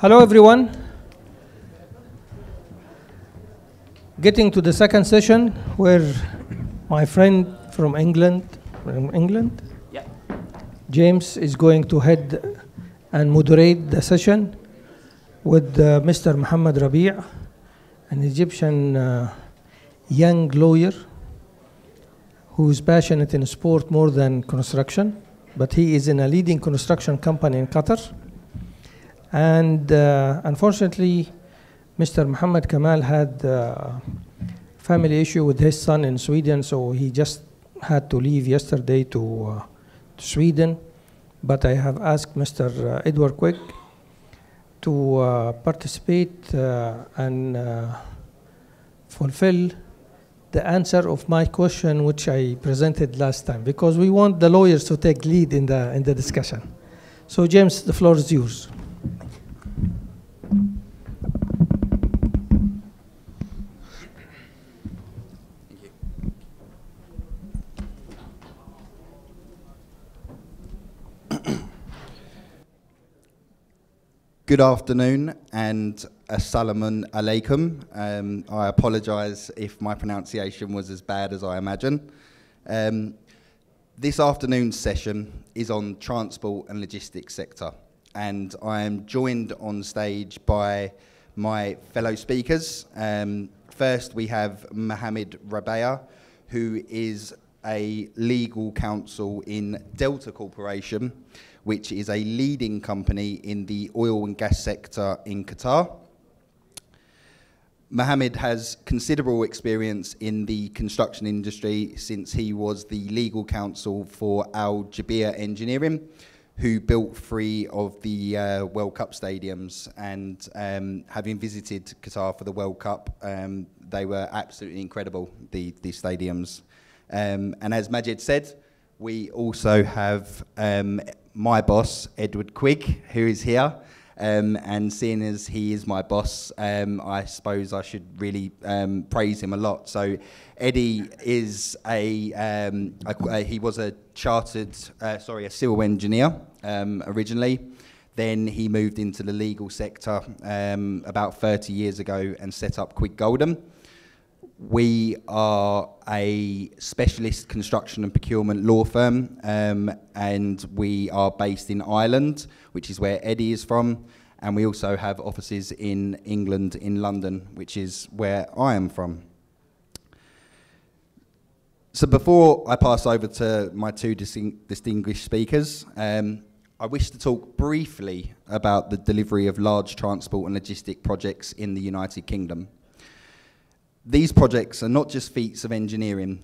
Hello, everyone. Getting to the second session where my friend from England, from England, yeah. James is going to head and moderate the session with uh, Mr. Muhammad Rabi', an Egyptian uh, young lawyer who's passionate in sport more than construction, but he is in a leading construction company in Qatar and uh, unfortunately, Mr. Muhammad Kamal had a uh, family issue with his son in Sweden, so he just had to leave yesterday to, uh, to Sweden. But I have asked Mr. Uh, Edward Quick to uh, participate uh, and fulfill the answer of my question, which I presented last time, because we want the lawyers to take lead in the, in the discussion. So James, the floor is yours. Good afternoon and assalamu alaikum. Um, I apologise if my pronunciation was as bad as I imagine. Um, this afternoon's session is on transport and logistics sector, and I am joined on stage by my fellow speakers. Um, first, we have Mohammed Rabea, who is a legal counsel in Delta Corporation, which is a leading company in the oil and gas sector in Qatar. Mohammed has considerable experience in the construction industry since he was the legal counsel for Al Jabir Engineering, who built three of the uh, World Cup stadiums. And um, having visited Qatar for the World Cup, um, they were absolutely incredible, the, the stadiums. Um, and as Majid said, we also have um, my boss, Edward Quigg, who is here. Um, and seeing as he is my boss, um, I suppose I should really um, praise him a lot. So, Eddie is a, um, a uh, he was a chartered, uh, sorry, a civil engineer um, originally. Then he moved into the legal sector um, about 30 years ago and set up Quig Golden we are a specialist construction and procurement law firm, um, and we are based in Ireland, which is where Eddie is from, and we also have offices in England, in London, which is where I am from. So before I pass over to my two distinguished speakers, um, I wish to talk briefly about the delivery of large transport and logistic projects in the United Kingdom. These projects are not just feats of engineering,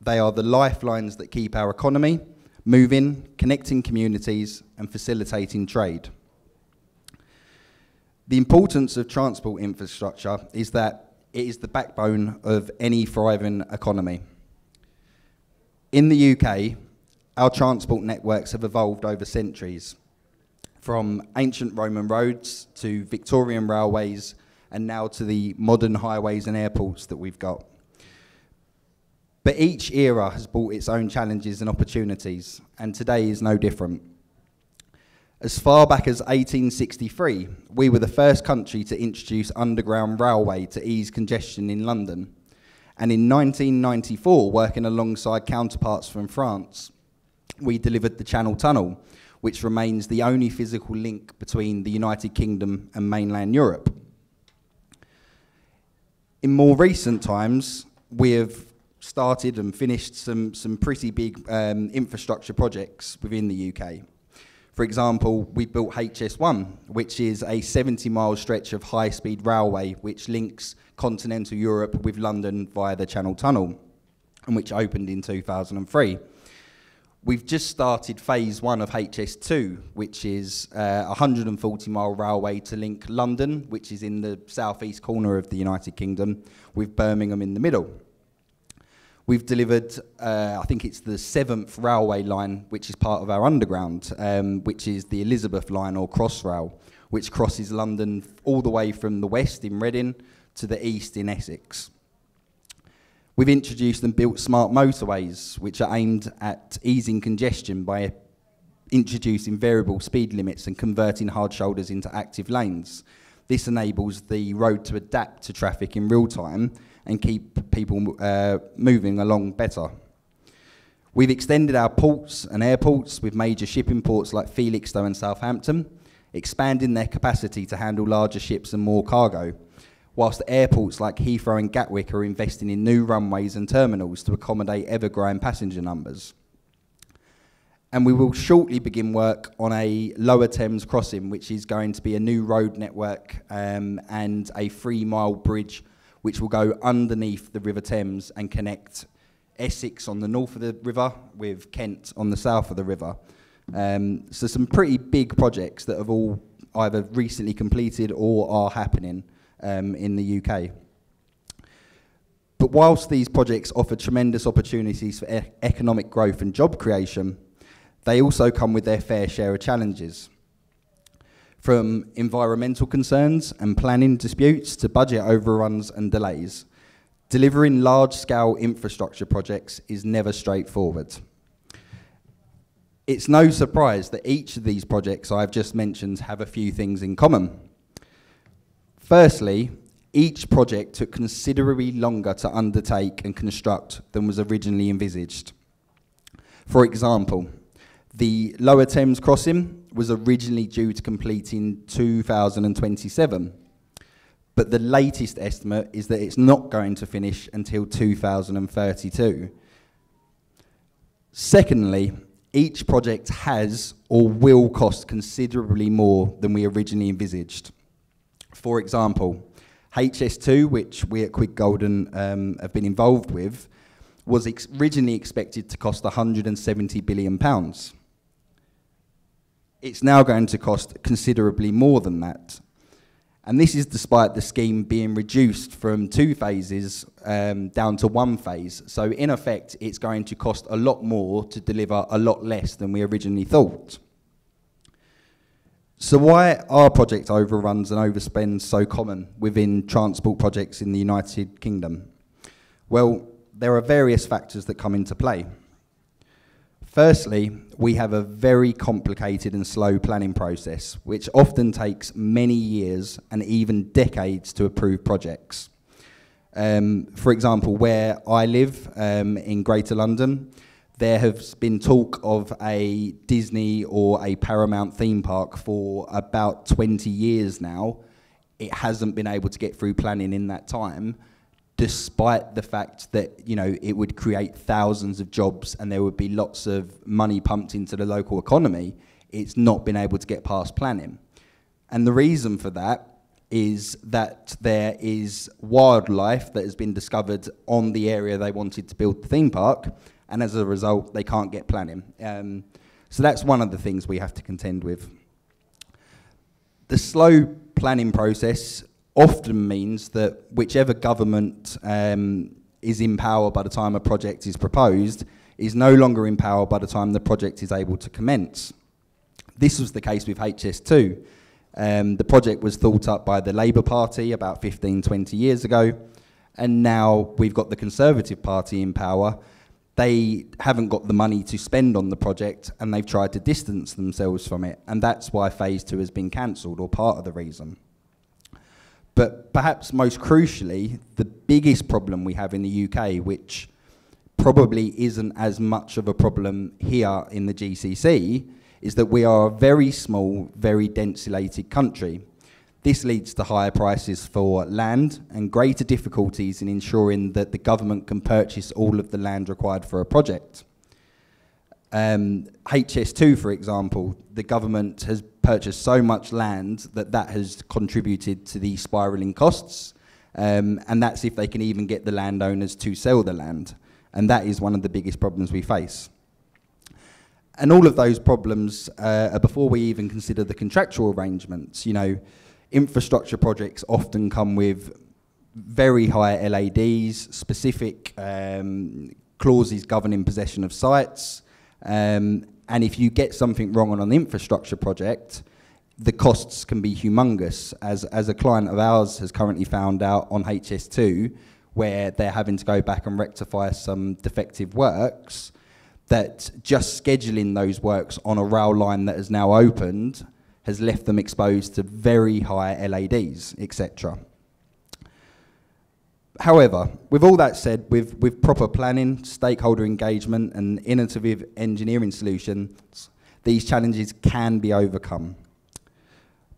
they are the lifelines that keep our economy moving, connecting communities, and facilitating trade. The importance of transport infrastructure is that it is the backbone of any thriving economy. In the UK, our transport networks have evolved over centuries, from ancient Roman roads to Victorian railways and now to the modern highways and airports that we've got. But each era has brought its own challenges and opportunities, and today is no different. As far back as 1863, we were the first country to introduce underground railway to ease congestion in London, and in 1994, working alongside counterparts from France, we delivered the Channel Tunnel, which remains the only physical link between the United Kingdom and mainland Europe in more recent times, we have started and finished some, some pretty big um, infrastructure projects within the UK. For example, we built HS1, which is a 70 mile stretch of high speed railway which links continental Europe with London via the Channel Tunnel, and which opened in 2003. We've just started phase one of HS2, which is uh, a 140 mile railway to link London, which is in the southeast corner of the United Kingdom, with Birmingham in the middle. We've delivered, uh, I think it's the seventh railway line, which is part of our underground, um, which is the Elizabeth line or Crossrail, which crosses London all the way from the west in Reading to the east in Essex. We've introduced and built smart motorways, which are aimed at easing congestion by introducing variable speed limits and converting hard shoulders into active lanes. This enables the road to adapt to traffic in real time and keep people uh, moving along better. We've extended our ports and airports with major shipping ports like Felixstowe and Southampton, expanding their capacity to handle larger ships and more cargo whilst airports like Heathrow and Gatwick are investing in new runways and terminals to accommodate ever-growing passenger numbers. And we will shortly begin work on a Lower Thames crossing, which is going to be a new road network um, and a three-mile bridge which will go underneath the River Thames and connect Essex on the north of the river with Kent on the south of the river. Um, so some pretty big projects that have all either recently completed or are happening um, in the UK. But whilst these projects offer tremendous opportunities for e economic growth and job creation, they also come with their fair share of challenges. From environmental concerns and planning disputes to budget overruns and delays, delivering large scale infrastructure projects is never straightforward. It's no surprise that each of these projects I've just mentioned have a few things in common. Firstly, each project took considerably longer to undertake and construct than was originally envisaged. For example, the Lower Thames crossing was originally due to complete in 2027, but the latest estimate is that it's not going to finish until 2032. Secondly, each project has or will cost considerably more than we originally envisaged. For example, HS2, which we at Quick Golden um, have been involved with, was ex- originally expected to cost £170 billion. It's now going to cost considerably more than that. And this is despite the scheme being reduced from two phases um, down to one phase. So, in effect, it's going to cost a lot more to deliver a lot less than we originally thought. So why are project overruns and overspends so common within transport projects in the United Kingdom? Well, there are various factors that come into play. Firstly, we have a very complicated and slow planning process, which often takes many years and even decades to approve projects. Um, for example, where I live um, in Greater London, there has been talk of a Disney or a Paramount theme park for about 20 years now. It hasn't been able to get through planning in that time, despite the fact that you know it would create thousands of jobs and there would be lots of money pumped into the local economy. It's not been able to get past planning, and the reason for that is that there is wildlife that has been discovered on the area they wanted to build the theme park and as a result, they can't get planning. Um, so that's one of the things we have to contend with. The slow planning process often means that whichever government um, is in power by the time a project is proposed is no longer in power by the time the project is able to commence. This was the case with HS2. Um, the project was thought up by the Labour Party about 15, 20 years ago, and now we've got the Conservative Party in power, they haven't got the money to spend on the project and they've tried to distance themselves from it. And that's why phase two has been cancelled, or part of the reason. But perhaps most crucially, the biggest problem we have in the UK, which probably isn't as much of a problem here in the GCC, is that we are a very small, very densely country. This leads to higher prices for land and greater difficulties in ensuring that the government can purchase all of the land required for a project. Um, HS2, for example, the government has purchased so much land that that has contributed to the spiralling costs. Um, and that's if they can even get the landowners to sell the land. And that is one of the biggest problems we face. And all of those problems uh, are before we even consider the contractual arrangements. You know, infrastructure projects often come with very high LADs, specific um, clauses governing possession of sites. Um, and if you get something wrong on an infrastructure project, the costs can be humongous. As, as a client of ours has currently found out on HS2, where they're having to go back and rectify some defective works, that just scheduling those works on a rail line that has now opened has left them exposed to very high LADs, etc. However, with all that said, with, with proper planning, stakeholder engagement, and innovative engineering solutions, these challenges can be overcome.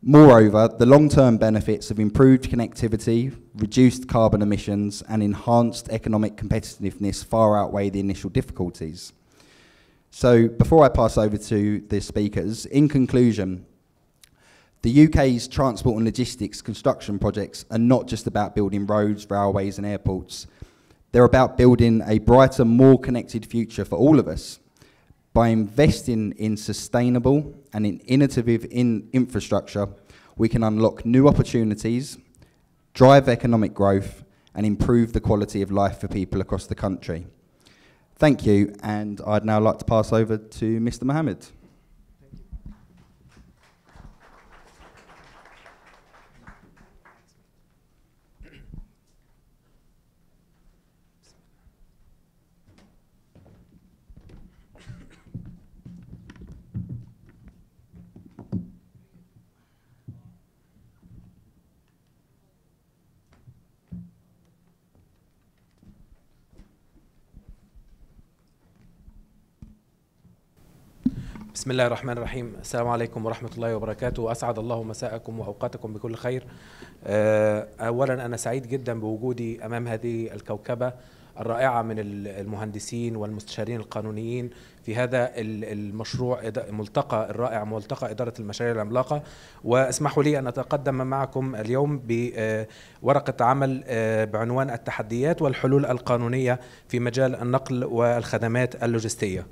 Moreover, the long-term benefits of improved connectivity, reduced carbon emissions, and enhanced economic competitiveness far outweigh the initial difficulties. So before I pass over to the speakers, in conclusion, the UK's transport and logistics construction projects are not just about building roads, railways, and airports. They're about building a brighter, more connected future for all of us by investing in sustainable and in innovative in infrastructure. We can unlock new opportunities, drive economic growth, and improve the quality of life for people across the country. Thank you, and I'd now like to pass over to Mr. Mohammed. بسم الله الرحمن الرحيم السلام عليكم ورحمة الله وبركاته أسعد الله مساءكم وأوقاتكم بكل خير آه، أولا أنا سعيد جدا بوجودي أمام هذه الكوكبة الرائعة من المهندسين والمستشارين القانونيين في هذا المشروع ملتقى الرائع ملتقى إدارة المشاريع العملاقة واسمحوا لي أن أتقدم معكم اليوم بورقة آه، عمل آه، بعنوان التحديات والحلول القانونية في مجال النقل والخدمات اللوجستية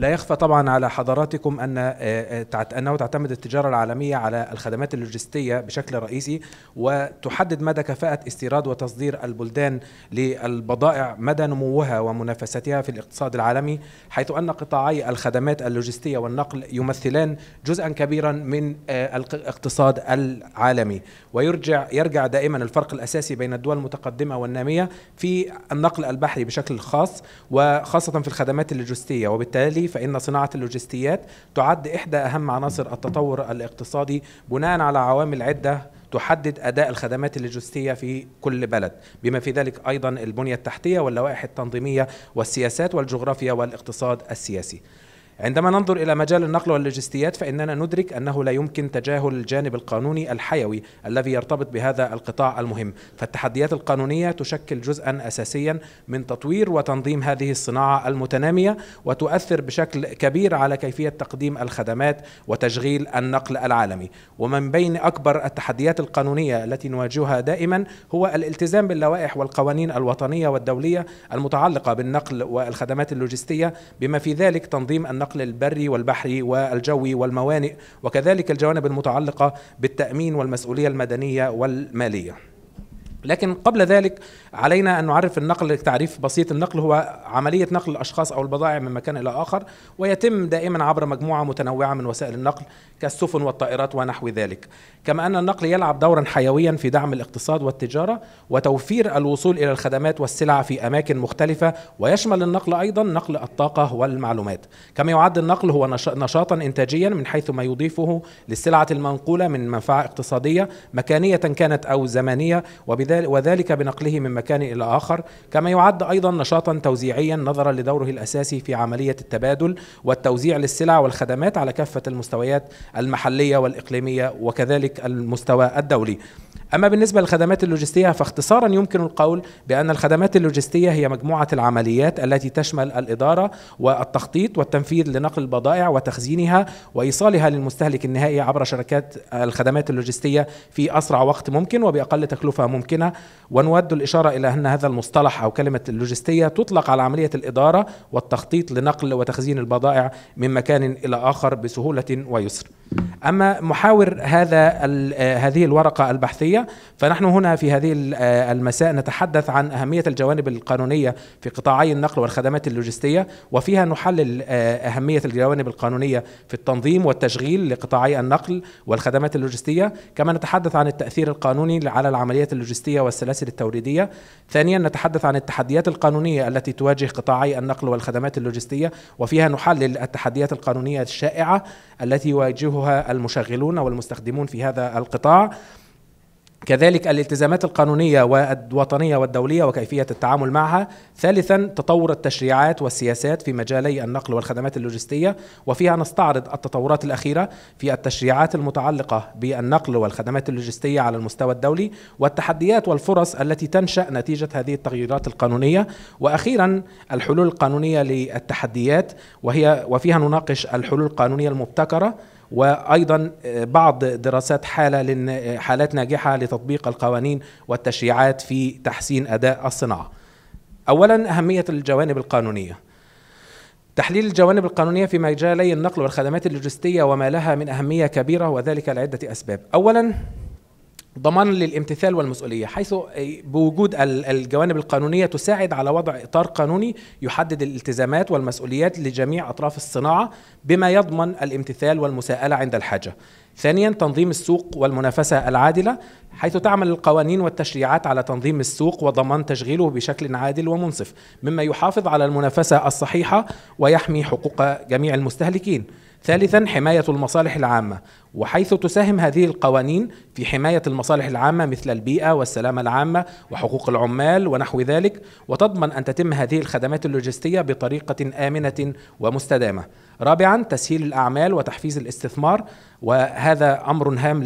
لا يخفى طبعا على حضراتكم ان آه، آه، انه تعتمد التجاره العالميه على الخدمات اللوجستيه بشكل رئيسي وتحدد مدى كفاءه استيراد وتصدير البلدان للبضائع مدى نموها ومنافستها في الاقتصاد العالمي حيث ان قطاعي الخدمات اللوجستيه والنقل يمثلان جزءا كبيرا من آه، الاقتصاد العالمي ويرجع يرجع دائما الفرق الاساسي بين الدول المتقدمه والناميه في النقل البحري بشكل خاص وخاصه في الخدمات اللوجستيه وبالتالي فإن صناعة اللوجستيات تعد إحدى أهم عناصر التطور الاقتصادي بناء على عوامل عدة تحدد أداء الخدمات اللوجستية في كل بلد بما في ذلك أيضا البنية التحتية واللوائح التنظيمية والسياسات والجغرافيا والاقتصاد السياسي عندما ننظر إلى مجال النقل واللوجستيات فإننا ندرك أنه لا يمكن تجاهل الجانب القانوني الحيوي الذي يرتبط بهذا القطاع المهم فالتحديات القانونية تشكل جزءا أساسيا من تطوير وتنظيم هذه الصناعة المتنامية وتؤثر بشكل كبير على كيفية تقديم الخدمات وتشغيل النقل العالمي ومن بين أكبر التحديات القانونية التي نواجهها دائما هو الالتزام باللوائح والقوانين الوطنية والدولية المتعلقة بالنقل والخدمات اللوجستية بما في ذلك تنظيم النقل النقل البري والبحري والجوي والموانئ وكذلك الجوانب المتعلقة بالتأمين والمسؤولية المدنية والمالية لكن قبل ذلك علينا ان نعرف النقل تعريف بسيط النقل هو عمليه نقل الاشخاص او البضائع من مكان الى اخر ويتم دائما عبر مجموعه متنوعه من وسائل النقل كالسفن والطائرات ونحو ذلك كما أن النقل يلعب دورا حيويا في دعم الاقتصاد والتجارة وتوفير الوصول إلى الخدمات والسلع في أماكن مختلفة ويشمل النقل أيضا نقل الطاقة والمعلومات كما يعد النقل هو نشاطا إنتاجيا من حيث ما يضيفه للسلعة المنقولة من منفعة اقتصادية مكانية كانت أو زمانيه وذلك بنقله من مكان إلى آخر كما يعد أيضا نشاطا توزيعيا نظرا لدوره الأساسي في عملية التبادل والتوزيع للسلع والخدمات على كافة المستويات المحلية والإقليمية وكذلك المستوى الدولي أما بالنسبة للخدمات اللوجستية فاختصارا يمكن القول بأن الخدمات اللوجستية هي مجموعة العمليات التي تشمل الإدارة والتخطيط والتنفيذ لنقل البضائع وتخزينها وإيصالها للمستهلك النهائي عبر شركات الخدمات اللوجستية في أسرع وقت ممكن وبأقل تكلفة ممكنة ونود الإشارة إلى أن هذا المصطلح أو كلمة اللوجستية تطلق على عملية الإدارة والتخطيط لنقل وتخزين البضائع من مكان إلى آخر بسهولة ويسر اما محاور هذا آه، هذه الورقه البحثيه فنحن هنا في هذه آه، المساء نتحدث عن اهميه الجوانب القانونيه في قطاعي النقل والخدمات اللوجستيه وفيها نحلل آه، اهميه الجوانب القانونيه في التنظيم والتشغيل لقطاعي النقل والخدمات اللوجستيه كما نتحدث عن التاثير القانوني على العمليات اللوجستيه والسلاسل التوريديه ثانيا نتحدث عن التحديات القانونيه التي تواجه قطاعي النقل والخدمات اللوجستيه وفيها نحلل التحديات القانونيه الشائعه التي يواجهها يواجهها المشغلون والمستخدمون في هذا القطاع كذلك الالتزامات القانونية والوطنية والدولية وكيفية التعامل معها ثالثا تطور التشريعات والسياسات في مجالي النقل والخدمات اللوجستية وفيها نستعرض التطورات الأخيرة في التشريعات المتعلقة بالنقل والخدمات اللوجستية على المستوى الدولي والتحديات والفرص التي تنشأ نتيجة هذه التغييرات القانونية وأخيرا الحلول القانونية للتحديات وهي وفيها نناقش الحلول القانونية المبتكرة وايضا آه، بعض دراسات حاله آه، حالات ناجحه لتطبيق القوانين والتشريعات في تحسين اداء الصناعه. اولا اهميه الجوانب القانونيه. تحليل الجوانب القانونيه في مجالي النقل والخدمات اللوجستيه وما لها من اهميه كبيره وذلك لعده اسباب. اولا ضمان للامتثال والمسؤوليه حيث بوجود الجوانب القانونيه تساعد على وضع اطار قانوني يحدد الالتزامات والمسؤوليات لجميع اطراف الصناعه بما يضمن الامتثال والمساءله عند الحاجه. ثانيا تنظيم السوق والمنافسه العادله حيث تعمل القوانين والتشريعات على تنظيم السوق وضمان تشغيله بشكل عادل ومنصف مما يحافظ على المنافسه الصحيحه ويحمي حقوق جميع المستهلكين. ثالثا حماية المصالح العامة وحيث تساهم هذه القوانين في حماية المصالح العامة مثل البيئة والسلامة العامة وحقوق العمال ونحو ذلك وتضمن أن تتم هذه الخدمات اللوجستية بطريقة آمنة ومستدامة رابعا تسهيل الأعمال وتحفيز الاستثمار وهذا أمر هام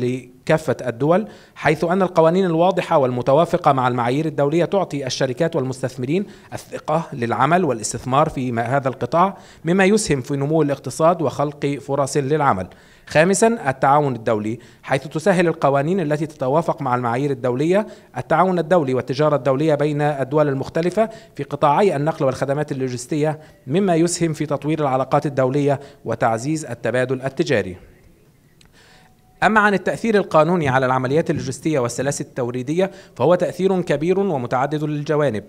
كافة الدول حيث أن القوانين الواضحة والمتوافقة مع المعايير الدولية تعطي الشركات والمستثمرين الثقة للعمل والاستثمار في هذا القطاع مما يسهم في نمو الاقتصاد وخلق فرص للعمل خامسا التعاون الدولي حيث تسهل القوانين التي تتوافق مع المعايير الدولية التعاون الدولي والتجارة الدولية بين الدول المختلفة في قطاعي النقل والخدمات اللوجستية مما يسهم في تطوير العلاقات الدولية وتعزيز التبادل التجاري أما عن التأثير القانوني على العمليات اللوجستية والسلاسل التوريدية فهو تأثير كبير ومتعدد الجوانب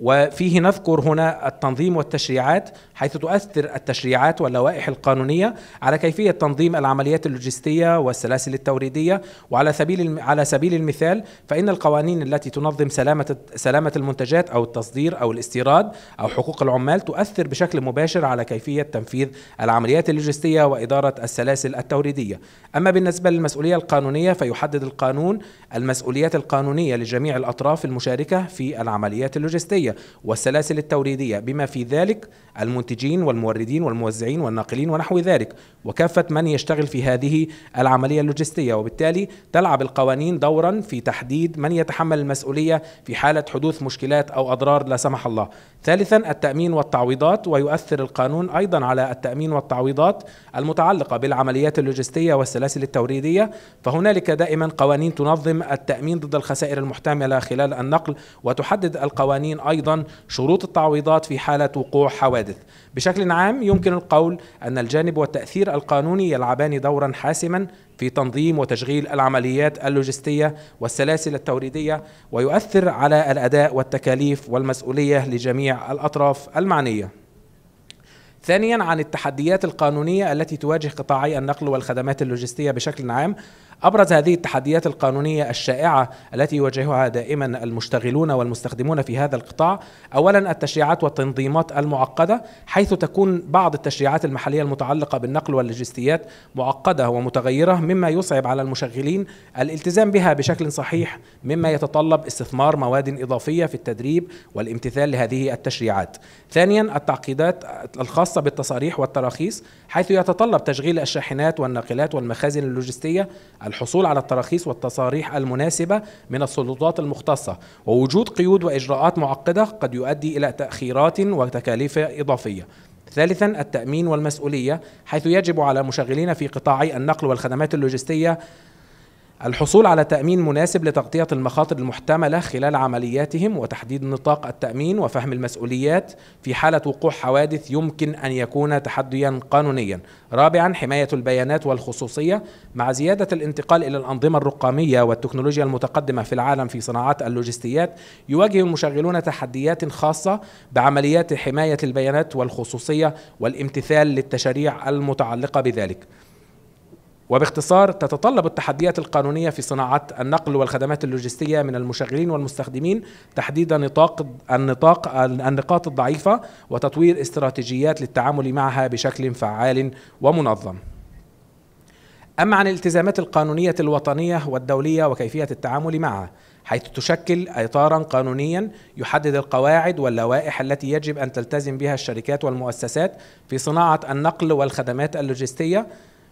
وفيه نذكر هنا التنظيم والتشريعات حيث تؤثر التشريعات واللوائح القانونيه على كيفيه تنظيم العمليات اللوجستيه والسلاسل التوريديه وعلى سبيل على سبيل المثال فان القوانين التي تنظم سلامه سلامه المنتجات او التصدير او الاستيراد او حقوق العمال تؤثر بشكل مباشر على كيفيه تنفيذ العمليات اللوجستيه واداره السلاسل التوريديه. اما بالنسبه للمسؤوليه القانونيه فيحدد القانون المسؤوليات القانونيه لجميع الاطراف المشاركه في العمليات اللوجستيه الصناعية والسلاسل التوريدية بما في ذلك المنتجين والموردين والموزعين والناقلين ونحو ذلك وكافة من يشتغل في هذه العملية اللوجستية وبالتالي تلعب القوانين دورا في تحديد من يتحمل المسؤولية في حالة حدوث مشكلات أو أضرار لا سمح الله ثالثا التأمين والتعويضات ويؤثر القانون أيضا على التأمين والتعويضات المتعلقة بالعمليات اللوجستية والسلاسل التوريدية فهنالك دائما قوانين تنظم التأمين ضد الخسائر المحتملة خلال النقل وتحدد القوانين أيضا أيضا شروط التعويضات في حالة وقوع حوادث بشكل عام يمكن القول أن الجانب والتأثير القانوني يلعبان دورا حاسما في تنظيم وتشغيل العمليات اللوجستية والسلاسل التوريدية ويؤثر على الأداء والتكاليف والمسؤولية لجميع الأطراف المعنية ثانيا عن التحديات القانونية التي تواجه قطاعي النقل والخدمات اللوجستية بشكل عام أبرز هذه التحديات القانونية الشائعة التي يواجهها دائما المشتغلون والمستخدمون في هذا القطاع أولا التشريعات والتنظيمات المعقدة حيث تكون بعض التشريعات المحلية المتعلقة بالنقل واللوجستيات معقدة ومتغيرة مما يصعب على المشغلين الالتزام بها بشكل صحيح مما يتطلب استثمار مواد إضافية في التدريب والامتثال لهذه التشريعات ثانيا التعقيدات الخاصة بالتصاريح والتراخيص حيث يتطلب تشغيل الشاحنات والناقلات والمخازن اللوجستية الحصول على التراخيص والتصاريح المناسبة من السلطات المختصة ووجود قيود وإجراءات معقدة قد يؤدي إلى تأخيرات وتكاليف إضافية ثالثا التأمين والمسؤولية حيث يجب على المشغلين في قطاعي النقل والخدمات اللوجستية الحصول على تأمين مناسب لتغطية المخاطر المحتملة خلال عملياتهم وتحديد نطاق التأمين وفهم المسؤوليات في حالة وقوع حوادث يمكن أن يكون تحديا قانونيا. رابعا حماية البيانات والخصوصية مع زيادة الانتقال إلى الأنظمة الرقمية والتكنولوجيا المتقدمة في العالم في صناعات اللوجستيات يواجه المشغلون تحديات خاصة بعمليات حماية البيانات والخصوصية والامتثال للتشريع المتعلقة بذلك. وباختصار تتطلب التحديات القانونيه في صناعه النقل والخدمات اللوجستيه من المشغلين والمستخدمين تحديد نطاق النطاق النقاط الضعيفه وتطوير استراتيجيات للتعامل معها بشكل فعال ومنظم. اما عن الالتزامات القانونيه الوطنيه والدوليه وكيفيه التعامل معها حيث تشكل اطارا قانونيا يحدد القواعد واللوائح التي يجب ان تلتزم بها الشركات والمؤسسات في صناعه النقل والخدمات اللوجستيه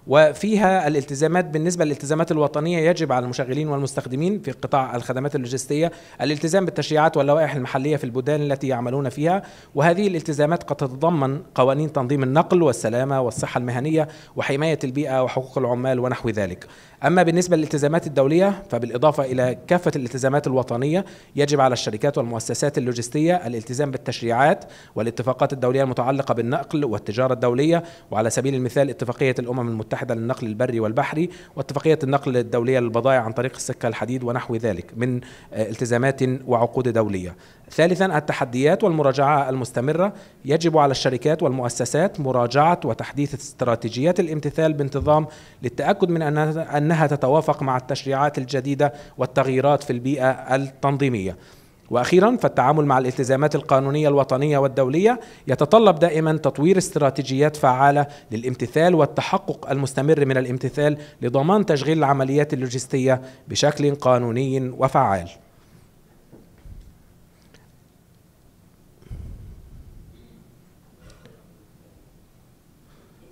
وفيها الالتزامات بالنسبه للالتزامات الوطنيه يجب على المشغلين والمستخدمين في قطاع الخدمات اللوجستيه الالتزام بالتشريعات واللوائح المحليه في البلدان التي يعملون فيها وهذه الالتزامات قد تتضمن قوانين تنظيم النقل والسلامه والصحه المهنيه وحمايه البيئه وحقوق العمال ونحو ذلك أما بالنسبة للالتزامات الدولية فبالإضافة إلى كافة الالتزامات الوطنية يجب على الشركات والمؤسسات اللوجستية الالتزام بالتشريعات والاتفاقات الدولية المتعلقة بالنقل والتجارة الدولية وعلى سبيل المثال اتفاقية الأمم المتحدة للنقل البري والبحري واتفاقية النقل الدولية للبضائع عن طريق السكة الحديد ونحو ذلك من آه، التزامات وعقود دولية ثالثا التحديات والمراجعة المستمرة يجب على الشركات والمؤسسات مراجعة وتحديث استراتيجيات الامتثال بانتظام للتأكد من أن لأنها تتوافق مع التشريعات الجديدة والتغييرات في البيئة التنظيمية واخيرا فالتعامل مع الالتزامات القانونيه الوطنيه والدوليه يتطلب دائما تطوير استراتيجيات فعاله للامتثال والتحقق المستمر من الامتثال لضمان تشغيل العمليات اللوجستيه بشكل قانوني وفعال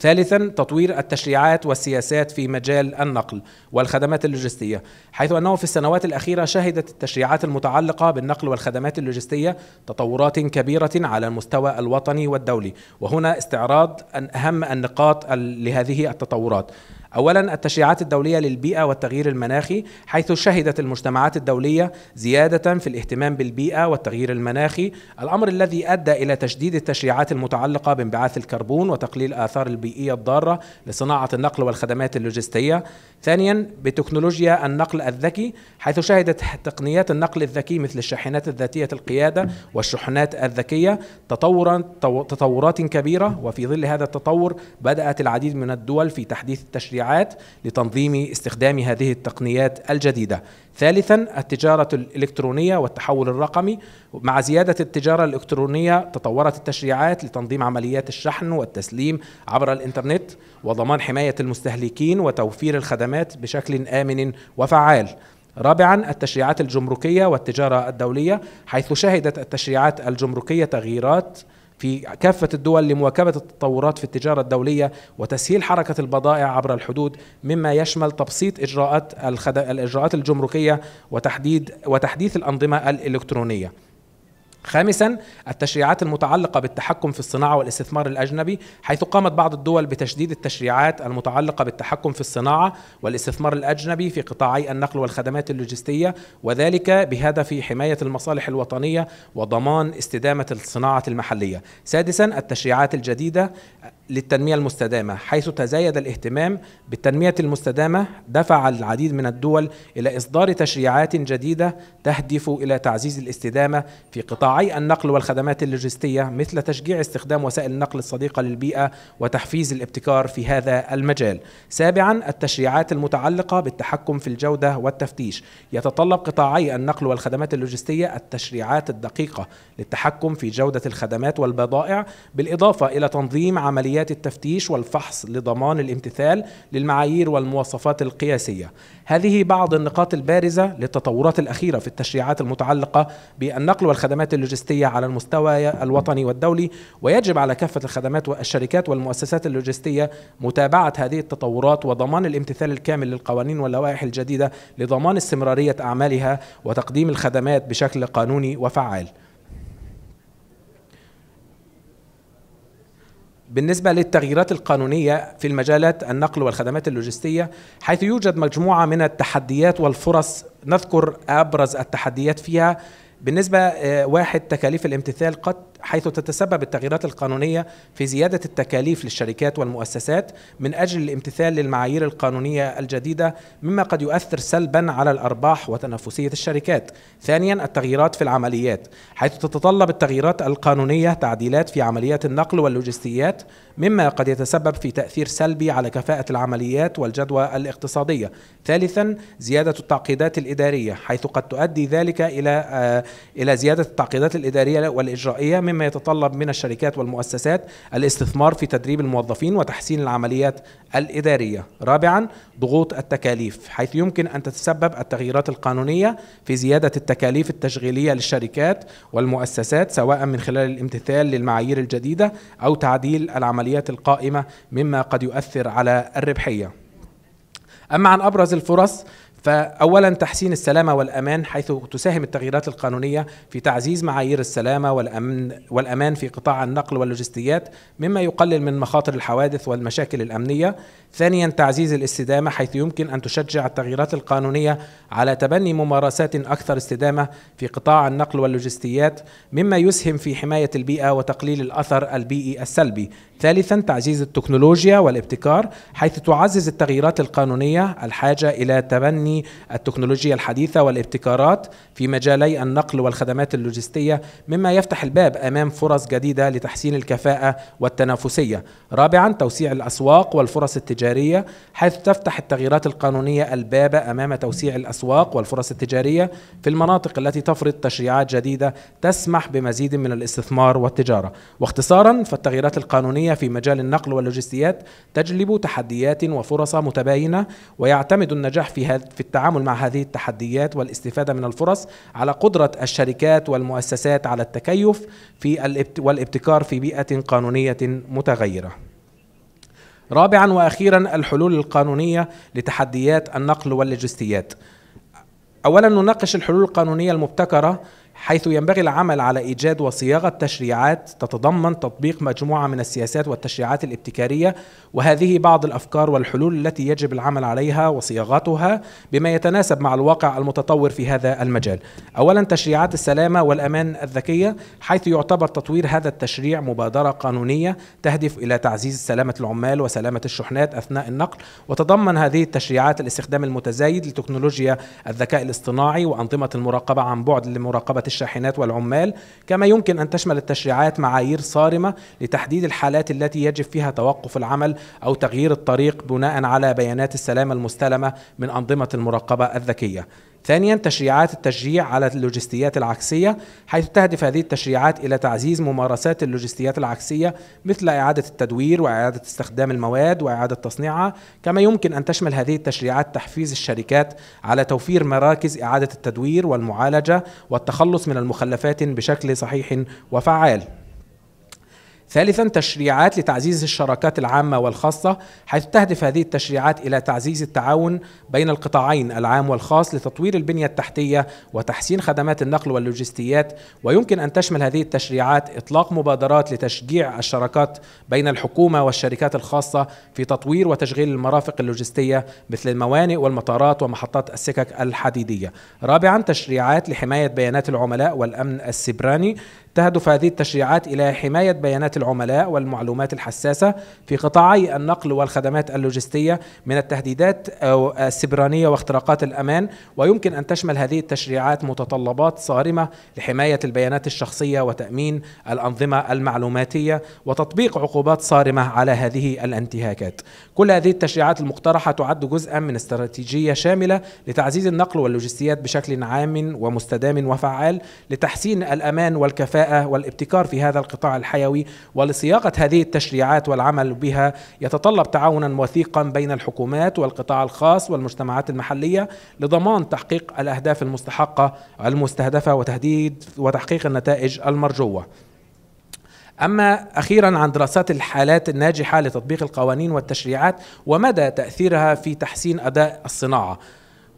ثالثا تطوير التشريعات والسياسات في مجال النقل والخدمات اللوجستية حيث أنه في السنوات الأخيرة شهدت التشريعات المتعلقة بالنقل والخدمات اللوجستية تطورات كبيرة على المستوى الوطني والدولي وهنا استعراض أهم النقاط لهذه التطورات اولا التشريعات الدوليه للبيئه والتغيير المناخي حيث شهدت المجتمعات الدوليه زياده في الاهتمام بالبيئه والتغيير المناخي الامر الذي ادى الى تشديد التشريعات المتعلقه بانبعاث الكربون وتقليل الاثار البيئيه الضاره لصناعه النقل والخدمات اللوجستيه ثانيا بتكنولوجيا النقل الذكي حيث شهدت تقنيات النقل الذكي مثل الشاحنات الذاتية القيادة والشحنات الذكية تطورا تطورات كبيرة وفي ظل هذا التطور بدأت العديد من الدول في تحديث التشريعات لتنظيم استخدام هذه التقنيات الجديدة ثالثا التجارة الإلكترونية والتحول الرقمي مع زيادة التجارة الإلكترونية تطورت التشريعات لتنظيم عمليات الشحن والتسليم عبر الإنترنت وضمان حماية المستهلكين وتوفير الخدمات بشكل آمن وفعال رابعا التشريعات الجمركية والتجارة الدولية حيث شهدت التشريعات الجمركية تغييرات في كافة الدول لمواكبة التطورات في التجارة الدولية وتسهيل حركة البضائع عبر الحدود مما يشمل تبسيط إجراءات الإجراءات الجمركية وتحديد وتحديث الأنظمة الإلكترونية خامسا التشريعات المتعلقة بالتحكم في الصناعة والاستثمار الأجنبي حيث قامت بعض الدول بتشديد التشريعات المتعلقة بالتحكم في الصناعة والاستثمار الأجنبي في قطاعي النقل والخدمات اللوجستية وذلك بهدف حماية المصالح الوطنية وضمان استدامة الصناعة المحلية سادسا التشريعات الجديدة للتنمية المستدامة حيث تزايد الاهتمام بالتنمية المستدامة دفع العديد من الدول إلى إصدار تشريعات جديدة تهدف إلى تعزيز الاستدامة في قطاعي النقل والخدمات اللوجستية مثل تشجيع استخدام وسائل النقل الصديقة للبيئة وتحفيز الابتكار في هذا المجال سابعا التشريعات المتعلقة بالتحكم في الجودة والتفتيش يتطلب قطاعي النقل والخدمات اللوجستية التشريعات الدقيقة للتحكم في جودة الخدمات والبضائع بالإضافة إلى تنظيم عمليات عمليات التفتيش والفحص لضمان الامتثال للمعايير والمواصفات القياسية هذه بعض النقاط البارزة للتطورات الأخيرة في التشريعات المتعلقة بالنقل والخدمات اللوجستية على المستوى الوطني والدولي ويجب على كافة الخدمات والشركات والمؤسسات اللوجستية متابعة هذه التطورات وضمان الامتثال الكامل للقوانين واللوائح الجديدة لضمان استمرارية أعمالها وتقديم الخدمات بشكل قانوني وفعال بالنسبة للتغييرات القانونية في المجالات النقل والخدمات اللوجستية حيث يوجد مجموعة من التحديات والفرص نذكر أبرز التحديات فيها بالنسبة آه، واحد تكاليف الامتثال قد حيث تتسبب التغييرات القانونية في زيادة التكاليف للشركات والمؤسسات من أجل الامتثال للمعايير القانونية الجديدة مما قد يؤثر سلبا على الأرباح وتنافسية الشركات ثانيا التغييرات في العمليات حيث تتطلب التغييرات القانونية تعديلات في عمليات النقل واللوجستيات مما قد يتسبب في تأثير سلبي على كفاءة العمليات والجدوى الاقتصادية ثالثا زيادة التعقيدات الإدارية حيث قد تؤدي ذلك إلى آه، إلى زيادة التعقيدات الإدارية والإجرائية مما يتطلب من الشركات والمؤسسات الاستثمار في تدريب الموظفين وتحسين العمليات الإدارية رابعا ضغوط التكاليف حيث يمكن أن تتسبب التغييرات القانونية في زيادة التكاليف التشغيلية للشركات والمؤسسات سواء من خلال الامتثال للمعايير الجديدة أو تعديل العمليات القائمة مما قد يؤثر على الربحية أما عن أبرز الفرص فأولا تحسين السلامة والأمان حيث تساهم التغييرات القانونية في تعزيز معايير السلامة والأمن والأمان في قطاع النقل واللوجستيات مما يقلل من مخاطر الحوادث والمشاكل الأمنية ثانيا تعزيز الاستدامة حيث يمكن أن تشجع التغييرات القانونية على تبني ممارسات أكثر استدامة في قطاع النقل واللوجستيات مما يسهم في حماية البيئة وتقليل الأثر البيئي السلبي ثالثا تعزيز التكنولوجيا والابتكار حيث تعزز التغييرات القانونية الحاجة إلى تبني التكنولوجيا الحديثة والابتكارات في مجالي النقل والخدمات اللوجستية مما يفتح الباب أمام فرص جديدة لتحسين الكفاءة والتنافسية رابعا توسيع الأسواق والفرص التجارية حيث تفتح التغييرات القانونية الباب أمام توسيع الأسواق والفرص التجارية في المناطق التي تفرض تشريعات جديدة تسمح بمزيد من الاستثمار والتجارة واختصارا فالتغييرات القانونية في مجال النقل واللوجستيات تجلب تحديات وفرص متباينة ويعتمد النجاح في في التعامل مع هذه التحديات والاستفادة من الفرص على قدرة الشركات والمؤسسات على التكيف في والابتكار في بيئة قانونية متغيرة رابعا واخيرا الحلول القانونيه لتحديات النقل واللوجستيات اولا نناقش الحلول القانونيه المبتكره حيث ينبغي العمل على ايجاد وصياغه تشريعات تتضمن تطبيق مجموعه من السياسات والتشريعات الابتكاريه وهذه بعض الافكار والحلول التي يجب العمل عليها وصياغتها بما يتناسب مع الواقع المتطور في هذا المجال. اولا تشريعات السلامه والامان الذكيه حيث يعتبر تطوير هذا التشريع مبادره قانونيه تهدف الى تعزيز سلامه العمال وسلامه الشحنات اثناء النقل وتضمن هذه التشريعات الاستخدام المتزايد لتكنولوجيا الذكاء الاصطناعي وانظمه المراقبه عن بعد لمراقبه الشاحنات والعمال كما يمكن أن تشمل التشريعات معايير صارمة لتحديد الحالات التي يجب فيها توقف العمل أو تغيير الطريق بناء على بيانات السلامة المستلمة من أنظمة المراقبة الذكية ثانيا تشريعات التشجيع على اللوجستيات العكسية حيث تهدف هذه التشريعات إلى تعزيز ممارسات اللوجستيات العكسية مثل إعادة التدوير وإعادة استخدام المواد وإعادة تصنيعها كما يمكن أن تشمل هذه التشريعات تحفيز الشركات على توفير مراكز إعادة التدوير والمعالجة والتخلص من المخلفات بشكل صحيح وفعال ثالثا تشريعات لتعزيز الشراكات العامة والخاصة حيث تهدف هذه التشريعات إلى تعزيز التعاون بين القطاعين العام والخاص لتطوير البنية التحتية وتحسين خدمات النقل واللوجستيات ويمكن أن تشمل هذه التشريعات إطلاق مبادرات لتشجيع الشراكات بين الحكومة والشركات الخاصة في تطوير وتشغيل المرافق اللوجستية مثل الموانئ والمطارات ومحطات السكك الحديدية رابعا تشريعات لحماية بيانات العملاء والأمن السبراني تهدف هذه التشريعات إلى حماية بيانات العملاء والمعلومات الحساسة في قطاعي النقل والخدمات اللوجستية من التهديدات السبرانية واختراقات الأمان ويمكن أن تشمل هذه التشريعات متطلبات صارمة لحماية البيانات الشخصية وتأمين الأنظمة المعلوماتية وتطبيق عقوبات صارمة على هذه الانتهاكات كل هذه التشريعات المقترحة تعد جزءا من استراتيجية شاملة لتعزيز النقل واللوجستيات بشكل عام ومستدام وفعال لتحسين الأمان والكفاءة والابتكار في هذا القطاع الحيوي ولصياغة هذه التشريعات والعمل بها يتطلب تعاونا وثيقا بين الحكومات والقطاع الخاص والمجتمعات المحلية لضمان تحقيق الأهداف المستحقة المستهدفة وتهديد وتحقيق النتائج المرجوة أما أخيرا عن دراسات الحالات الناجحة لتطبيق القوانين والتشريعات ومدى تأثيرها في تحسين أداء الصناعة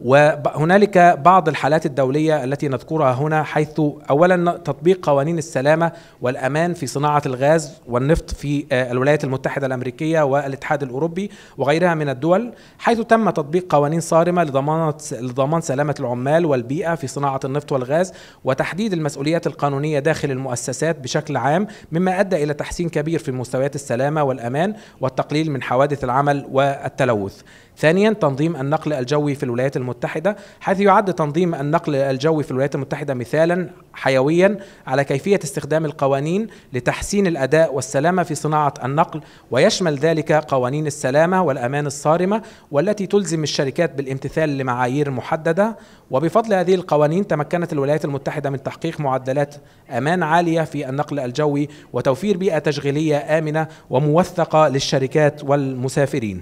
وهنالك بعض الحالات الدولية التي نذكرها هنا حيث أولا تطبيق قوانين السلامة والأمان في صناعة الغاز والنفط في آه، الولايات المتحدة الأمريكية والاتحاد الأوروبي وغيرها من الدول حيث تم تطبيق قوانين صارمة لضمان لضمان سلامة العمال والبيئة في صناعة النفط والغاز وتحديد المسؤوليات القانونية داخل المؤسسات بشكل عام مما أدى إلى تحسين كبير في مستويات السلامة والأمان والتقليل من حوادث العمل والتلوث ثانيا تنظيم النقل الجوي في الولايات المتحدة حيث يعد تنظيم النقل الجوي في الولايات المتحدة مثالا حيويا على كيفية استخدام القوانين لتحسين الأداء والسلامة في صناعة النقل ويشمل ذلك قوانين السلامة والأمان الصارمة والتي تلزم الشركات بالامتثال لمعايير محددة وبفضل هذه القوانين تمكنت الولايات المتحدة من تحقيق معدلات أمان عالية في النقل الجوي وتوفير بيئة تشغيلية آمنة وموثقة للشركات والمسافرين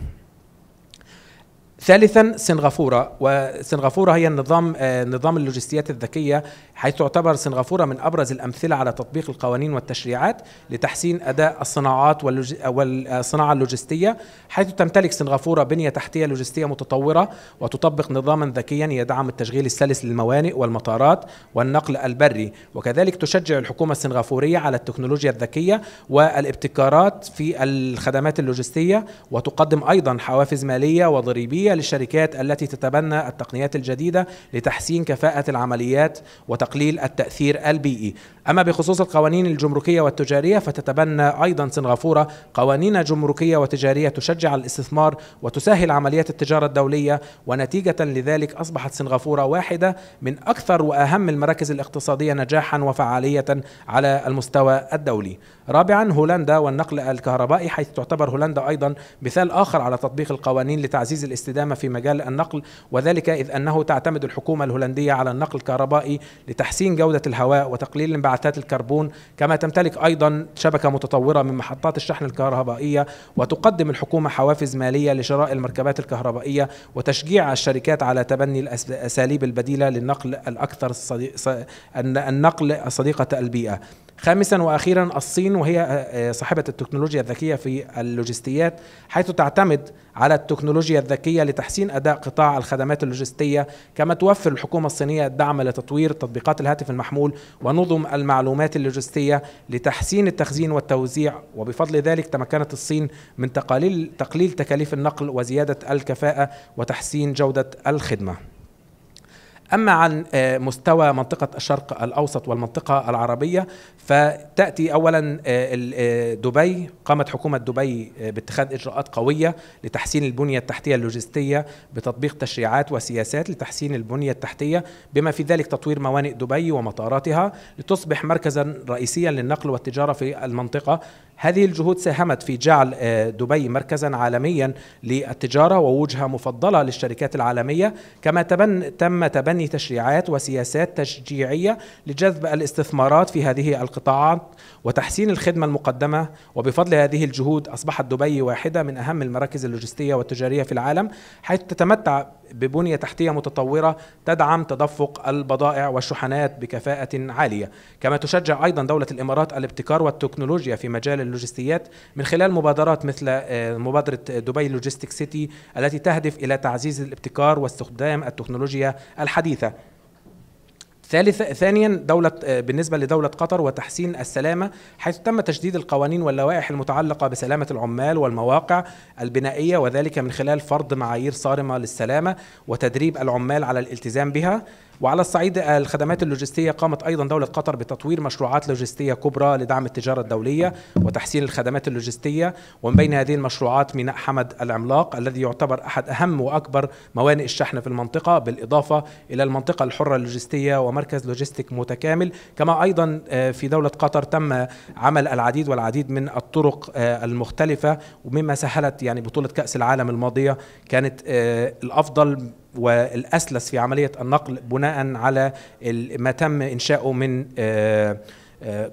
ثالثا سنغافوره وسنغافوره هي النظام آه، نظام اللوجستيات الذكيه حيث تعتبر سنغافوره من ابرز الامثله على تطبيق القوانين والتشريعات لتحسين اداء الصناعات آه، والصناعه اللوجستيه حيث تمتلك سنغافوره بنيه تحتيه لوجستيه متطوره وتطبق نظاما ذكيا يدعم التشغيل السلس للموانئ والمطارات والنقل البري وكذلك تشجع الحكومه السنغافوريه على التكنولوجيا الذكيه والابتكارات في الخدمات اللوجستيه وتقدم ايضا حوافز ماليه وضريبيه التوجيهية للشركات التي تتبنى التقنيات الجديدة لتحسين كفاءة العمليات وتقليل التأثير البيئي أما بخصوص القوانين الجمركية والتجارية فتتبنى أيضا سنغافورة قوانين جمركية وتجارية تشجع الاستثمار وتسهل عمليات التجارة الدولية ونتيجة لذلك أصبحت سنغافورة واحدة من أكثر وأهم المراكز الاقتصادية نجاحا وفعالية على المستوى الدولي رابعا هولندا والنقل الكهربائي حيث تعتبر هولندا أيضا مثال آخر على تطبيق القوانين لتعزيز الاستدامة الاستدامة في مجال النقل وذلك إذ أنه تعتمد الحكومة الهولندية على النقل الكهربائي لتحسين جودة الهواء وتقليل انبعاثات الكربون كما تمتلك أيضا شبكة متطورة من محطات الشحن الكهربائية وتقدم الحكومة حوافز مالية لشراء المركبات الكهربائية وتشجيع الشركات على تبني الأساليب البديلة للنقل الأكثر النقل صديقة البيئة خامسا واخيرا الصين وهي آه، آه، صاحبه التكنولوجيا الذكيه في اللوجستيات حيث تعتمد على التكنولوجيا الذكيه لتحسين اداء قطاع الخدمات اللوجستيه كما توفر الحكومه الصينيه الدعم لتطوير تطبيقات الهاتف المحمول ونظم المعلومات اللوجستيه لتحسين التخزين والتوزيع وبفضل ذلك تمكنت الصين من تقليل تقليل تكاليف النقل وزياده الكفاءه وتحسين جوده الخدمه أما عن آه، مستوى منطقة الشرق الأوسط والمنطقة العربية فتاتي اولا آه، آه، دبي قامت حكومه دبي آه، باتخاذ اجراءات قويه لتحسين البنيه التحتيه اللوجستيه بتطبيق تشريعات وسياسات لتحسين البنيه التحتيه بما في ذلك تطوير موانئ دبي ومطاراتها لتصبح مركزا رئيسيا للنقل والتجاره في المنطقه هذه الجهود ساهمت في جعل دبي مركزا عالميا للتجاره ووجهه مفضله للشركات العالميه كما تبن تم تبني تشريعات وسياسات تشجيعيه لجذب الاستثمارات في هذه القطاعات القطاعات وتحسين الخدمة المقدمة وبفضل هذه الجهود أصبحت دبي واحدة من أهم المراكز اللوجستية والتجارية في العالم حيث تتمتع ببنية تحتية متطورة تدعم تدفق البضائع والشحنات بكفاءة عالية كما تشجع أيضا دولة الإمارات الابتكار والتكنولوجيا في مجال اللوجستيات من خلال مبادرات مثل آه، مبادرة دبي لوجستيك سيتي التي تهدف إلى تعزيز الابتكار واستخدام التكنولوجيا الحديثة ثالث ثانيا دولة آه، بالنسبة لدولة قطر وتحسين السلامة حيث تم تشديد القوانين واللوائح المتعلقة بسلامة العمال والمواقع البنائية وذلك من خلال فرض معايير صارمة للسلامة وتدريب العمال على الالتزام بها وعلى الصعيد آه، الخدمات اللوجستية قامت أيضا دولة قطر بتطوير مشروعات لوجستية كبرى لدعم التجارة الدولية وتحسين الخدمات اللوجستية ومن بين هذه المشروعات ميناء حمد العملاق الذي يعتبر أحد أهم وأكبر موانئ الشحن في المنطقة بالإضافة إلى المنطقة الحرة اللوجستية ومركز لوجستيك متكامل كما أيضا آه، في دولة قطر تم عمل العديد والعديد من الطرق آه، المختلفة ومما سهلت يعني بطولة كأس العالم الماضية كانت الأفضل والاسلس في عمليه النقل بناء على ما تم انشاؤه من آه، آه،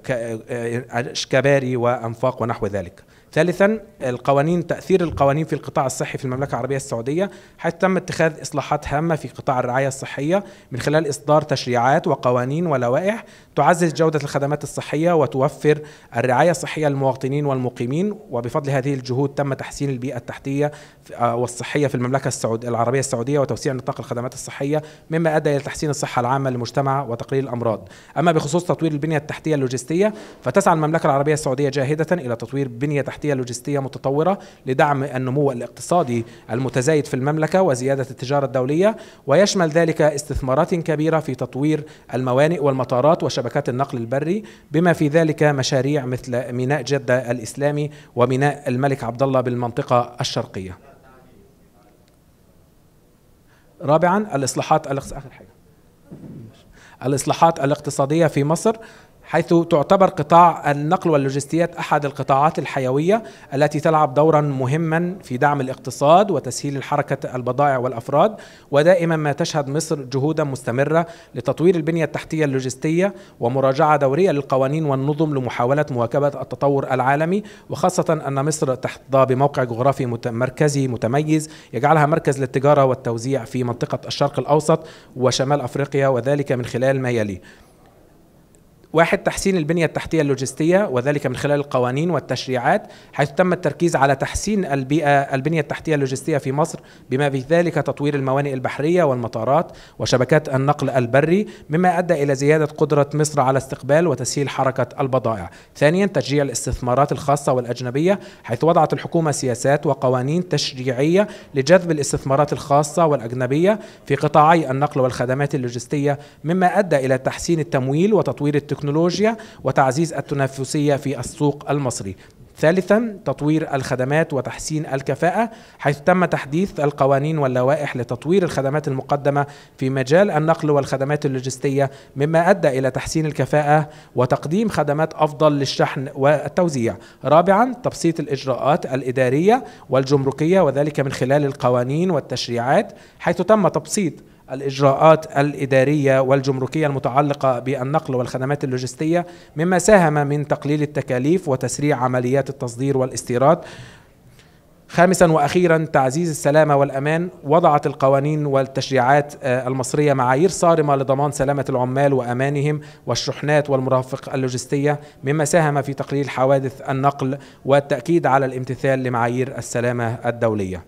آه، كباري وانفاق ونحو ذلك. ثالثا القوانين تاثير القوانين في القطاع الصحي في المملكه العربيه السعوديه حيث تم اتخاذ اصلاحات هامه في قطاع الرعايه الصحيه من خلال اصدار تشريعات وقوانين ولوائح تعزز جوده الخدمات الصحيه وتوفر الرعايه الصحيه للمواطنين والمقيمين وبفضل هذه الجهود تم تحسين البيئه التحتيه آه، والصحيه في المملكه السعود العربيه السعوديه وتوسيع نطاق الخدمات الصحيه مما ادى الى تحسين الصحه العامه للمجتمع وتقليل الامراض اما بخصوص تطوير البنيه التحتيه اللوجستيه فتسعى المملكه العربيه السعوديه جاهده الى تطوير بنيه تحتية لوجستية متطورة لدعم النمو الاقتصادي المتزايد في المملكة وزيادة التجارة الدولية ويشمل ذلك استثمارات كبيرة في تطوير الموانئ والمطارات وشبكات النقل البري بما في ذلك مشاريع مثل ميناء جدة الإسلامي وميناء الملك عبد الله بالمنطقة الشرقية رابعا الإصلاحات الإصلاحات الاقتصادية في مصر حيث تعتبر قطاع النقل واللوجستيات احد القطاعات الحيويه التي تلعب دورا مهما في دعم الاقتصاد وتسهيل حركه البضائع والافراد ودائما ما تشهد مصر جهودا مستمره لتطوير البنيه التحتيه اللوجستيه ومراجعه دوريه للقوانين والنظم لمحاوله مواكبه التطور العالمي وخاصه ان مصر تحظى بموقع جغرافي مركزي متميز يجعلها مركز للتجاره والتوزيع في منطقه الشرق الاوسط وشمال افريقيا وذلك من خلال ما يلي واحد تحسين البنية التحتية اللوجستية وذلك من خلال القوانين والتشريعات حيث تم التركيز على تحسين البيئة البنية التحتية اللوجستية في مصر بما في ذلك تطوير الموانئ البحرية والمطارات وشبكات النقل البري مما أدى إلى زيادة قدرة مصر على استقبال وتسهيل حركة البضائع ثانيا تشجيع الاستثمارات الخاصة والأجنبية حيث وضعت الحكومة سياسات وقوانين تشريعية لجذب الاستثمارات الخاصة والأجنبية في قطاعي النقل والخدمات اللوجستية مما أدى إلى تحسين التمويل وتطوير التكنولوجيا التكنولوجيا وتعزيز التنافسية في السوق المصري ثالثا تطوير الخدمات وتحسين الكفاءة حيث تم تحديث القوانين واللوائح لتطوير الخدمات المقدمة في مجال النقل والخدمات اللوجستية مما أدى إلى تحسين الكفاءة وتقديم خدمات أفضل للشحن والتوزيع رابعا تبسيط الإجراءات الإدارية والجمركية وذلك من خلال القوانين والتشريعات حيث تم تبسيط الإجراءات الإدارية والجمركية المتعلقة بالنقل والخدمات اللوجستية مما ساهم من تقليل التكاليف وتسريع عمليات التصدير والاستيراد خامسا واخيرا تعزيز السلامه والامان وضعت القوانين والتشريعات آه، المصريه معايير صارمه لضمان سلامه العمال وامانهم والشحنات والمرافق اللوجستيه مما ساهم في تقليل حوادث النقل والتاكيد على الامتثال لمعايير السلامه الدوليه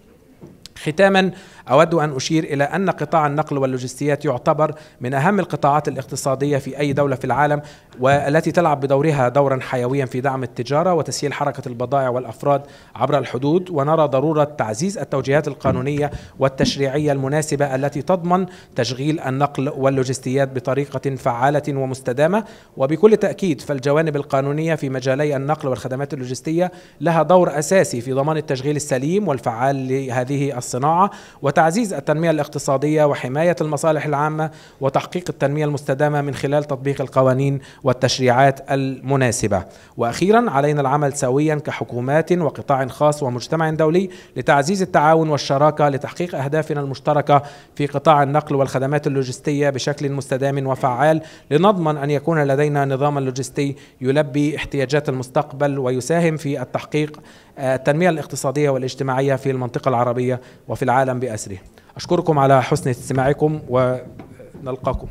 ختاما أود أن أشير إلى أن قطاع النقل واللوجستيات يعتبر من أهم القطاعات الاقتصادية في أي دولة في العالم والتي تلعب بدورها دورا حيويا في دعم التجارة وتسهيل حركة البضائع والأفراد عبر الحدود ونرى ضرورة تعزيز التوجيهات القانونية والتشريعية المناسبة التي تضمن تشغيل النقل واللوجستيات بطريقة فعالة ومستدامة وبكل تأكيد فالجوانب القانونية في مجالي النقل والخدمات اللوجستية لها دور أساسي في ضمان التشغيل السليم والفعال لهذه الصناعة وت تعزيز التنمية الاقتصادية وحماية المصالح العامة وتحقيق التنمية المستدامة من خلال تطبيق القوانين والتشريعات المناسبة وأخيرا علينا العمل سويا كحكومات وقطاع خاص ومجتمع دولي لتعزيز التعاون والشراكة لتحقيق أهدافنا المشتركة في قطاع النقل والخدمات اللوجستية بشكل مستدام وفعال لنضمن أن يكون لدينا نظاما لوجستي يلبي احتياجات المستقبل ويساهم في التحقيق آه، التنمية الاقتصادية والاجتماعية في المنطقة العربية وفي العالم بأسره أشكركم على حسن استماعكم ونلقاكم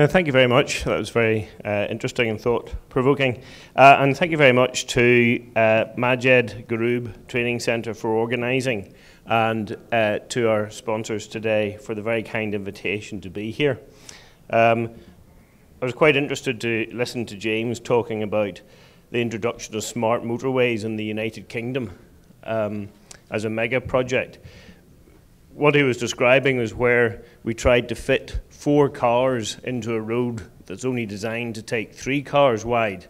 Uh, thank you very much. That was very uh, interesting and thought provoking. Uh, and thank you very much to uh, Majed Garub Training Centre for organising and uh, to our sponsors today for the very kind invitation to be here. Um, I was quite interested to listen to James talking about the introduction of smart motorways in the United Kingdom um, as a mega project. What he was describing was where we tried to fit four cars into a road that's only designed to take three cars wide.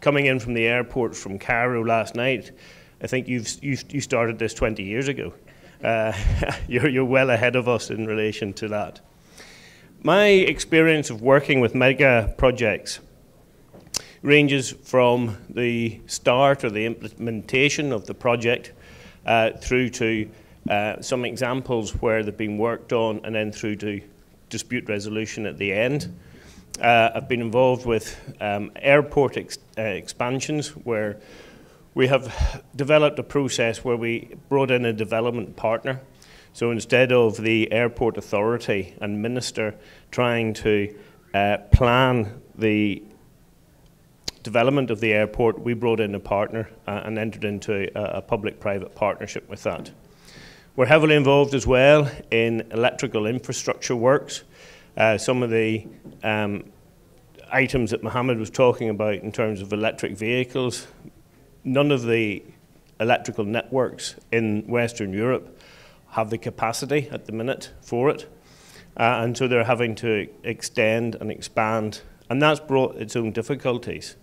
Coming in from the airport from Cairo last night, I think you've, you, you started this 20 years ago. Uh, you're, you're well ahead of us in relation to that. My experience of working with mega projects ranges from the start or the implementation of the project uh, through to uh, some examples where they've been worked on and then through to dispute resolution at the end. Uh, I've been involved with um, airport ex uh, expansions where we have developed a process where we brought in a development partner. So instead of the airport authority and minister trying to uh, plan the development of the airport, we brought in a partner uh, and entered into a, a public-private partnership with that. We're heavily involved as well in electrical infrastructure works. Uh, some of the um, items that Mohammed was talking about in terms of electric vehicles, none of the electrical networks in Western Europe have the capacity at the minute for it. Uh, and so they're having to extend and expand, and that's brought its own difficulties.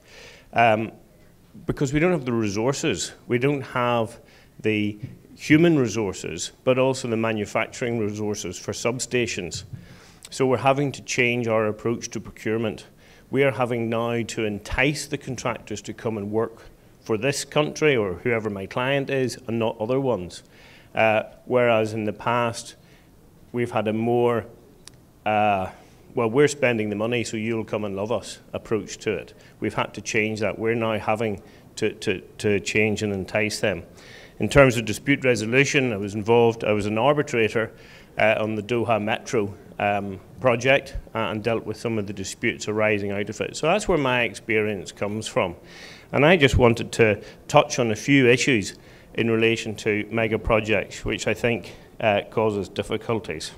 Um, because we don't have the resources, we don't have the human resources, but also the manufacturing resources for substations. So we're having to change our approach to procurement. We are having now to entice the contractors to come and work for this country or whoever my client is and not other ones. Uh, whereas in the past, we've had a more, uh, well, we're spending the money, so you'll come and love us approach to it. We've had to change that. We're now having to, to, to change and entice them. In terms of dispute resolution, I was involved, I was an arbitrator uh, on the Doha Metro um, project uh, and dealt with some of the disputes arising out of it. So that's where my experience comes from. And I just wanted to touch on a few issues in relation to mega projects, which I think uh, causes difficulties.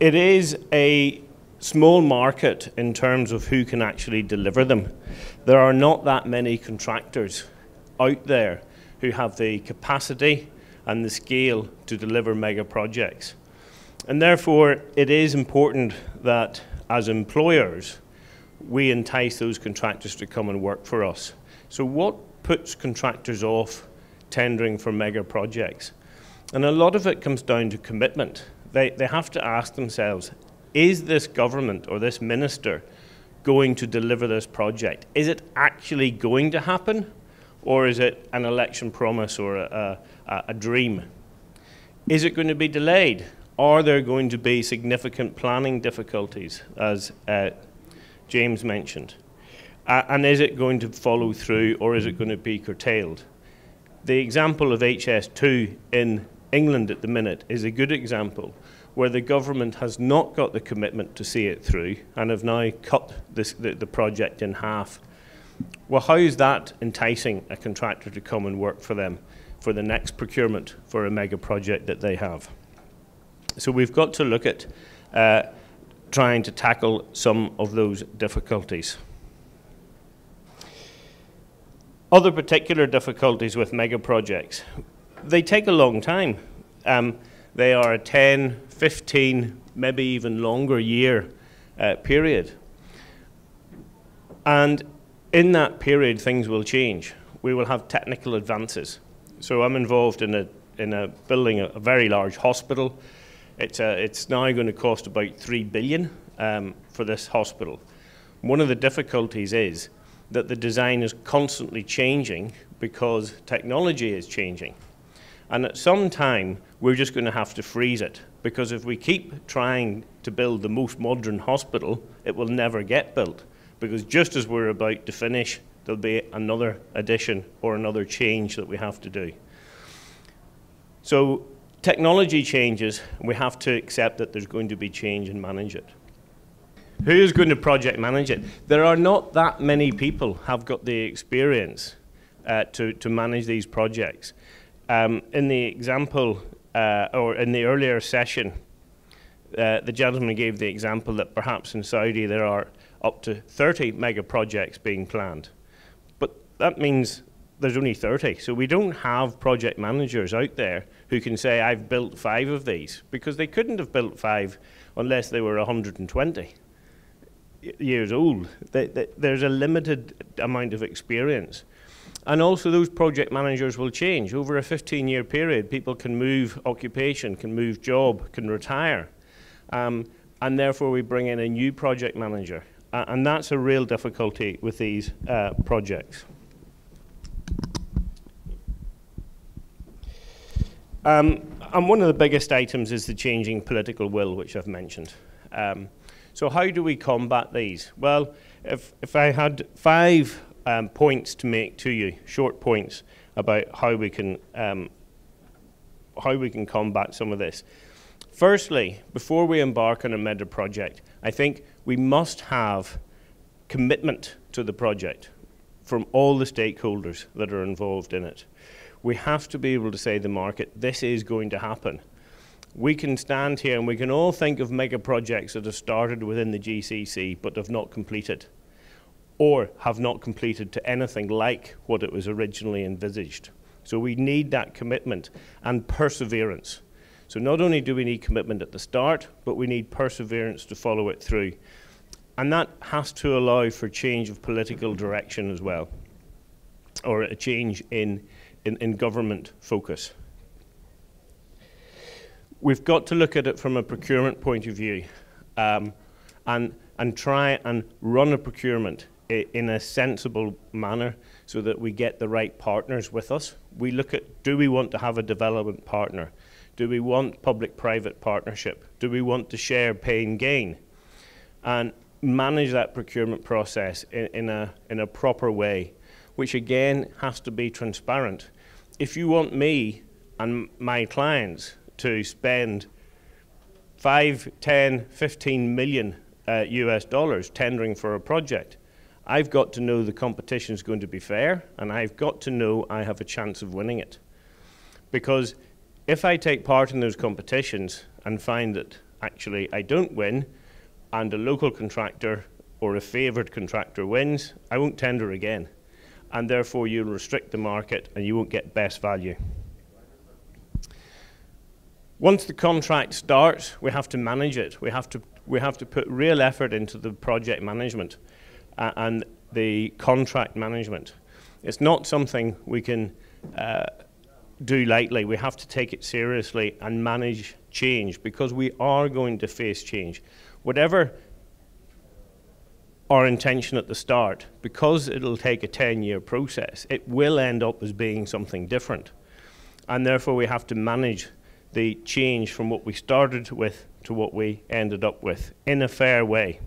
It is a small market in terms of who can actually deliver them. There are not that many contractors out there who have the capacity and the scale to deliver mega projects. And therefore, it is important that as employers, we entice those contractors to come and work for us. So, what puts contractors off tendering for mega projects? And a lot of it comes down to commitment. They, they have to ask themselves is this government or this minister going to deliver this project? Is it actually going to happen? Or is it an election promise or a, a, a dream? Is it going to be delayed? Are there going to be significant planning difficulties, as uh, James mentioned? Uh, and is it going to follow through or is it going to be curtailed? The example of HS2 in England at the minute is a good example where the government has not got the commitment to see it through and have now cut this, the, the project in half. Well, how is that enticing a contractor to come and work for them for the next procurement for a mega project that they have? So we've got to look at uh, trying to tackle some of those difficulties. Other particular difficulties with mega projects. They take a long time. Um, they are a 10, 15, maybe even longer year uh, period. And in that period, things will change. We will have technical advances. So I'm involved in a in a building a, a very large hospital. It's a, uh, it's now going to cost about three billion um, for this hospital. One of the difficulties is that the design is constantly changing because technology is changing. And at some time, we're just going to have to freeze it because if we keep trying to build the most modern hospital, it will never get built because just as we're about to finish, there'll be another addition or another change that we have to do. So technology changes, and we have to accept that there's going to be change and manage it. Who is going to project manage it? There are not that many people have got the experience uh, to, to manage these projects. Um, in the example, uh, or in the earlier session, uh, the gentleman gave the example that perhaps in Saudi there are up to 30 mega projects being planned. But that means there's only 30. So we don't have project managers out there who can say, I've built five of these, because they couldn't have built five unless they were 120 years old. They, they, there's a limited amount of experience. And also those project managers will change. Over a 15-year period, people can move occupation, can move job, can retire. Um, and therefore we bring in a new project manager. Uh, and that's a real difficulty with these uh, projects. Um, and one of the biggest items is the changing political will, which I've mentioned. Um, so how do we combat these? Well, if, if I had five um, points to make to you, short points about how we can um, how we can combat some of this. Firstly, before we embark on a mega project, I think we must have commitment to the project from all the stakeholders that are involved in it. We have to be able to say to the market, this is going to happen. We can stand here and we can all think of mega projects that have started within the GCC but have not completed or have not completed to anything like what it was originally envisaged. So we need that commitment and perseverance. So not only do we need commitment at the start, but we need perseverance to follow it through. And that has to allow for change of political direction as well, or a change in, in, in government focus. We've got to look at it from a procurement point of view um, and, and try and run a procurement in a sensible manner so that we get the right partners with us. We look at do we want to have a development partner? Do we want public private partnership? Do we want to share pain gain? And manage that procurement process in, in, a, in a proper way, which again has to be transparent. If you want me and my clients to spend 5, 10, 15 million uh, US dollars tendering for a project, I've got to know the competition is going to be fair, and I've got to know I have a chance of winning it. Because if I take part in those competitions and find that actually I don't win, and a local contractor or a favoured contractor wins, I won't tender again. And therefore, you'll restrict the market and you won't get best value. Once the contract starts, we have to manage it. We have to, we have to put real effort into the project management uh, and the contract management. It's not something we can uh, do lightly. We have to take it seriously and manage change because we are going to face change. Whatever our intention at the start, because it'll take a 10 year process, it will end up as being something different. And therefore, we have to manage the change from what we started with to what we ended up with in a fair way.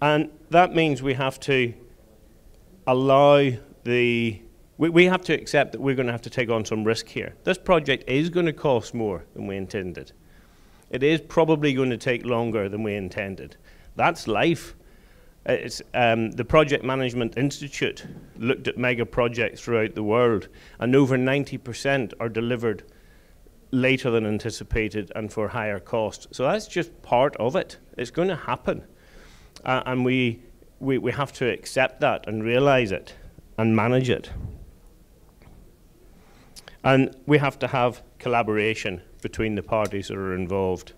And that means we have to allow the, we, we have to accept that we're going to have to take on some risk here. This project is going to cost more than we intended. It is probably going to take longer than we intended. That's life. Um, the Project Management Institute looked at mega projects throughout the world, and over 90% are delivered later than anticipated and for higher cost. So that's just part of it. It's going to happen. Uh, and we, we, we have to accept that and realize it and manage it. And we have to have collaboration between the parties that are involved.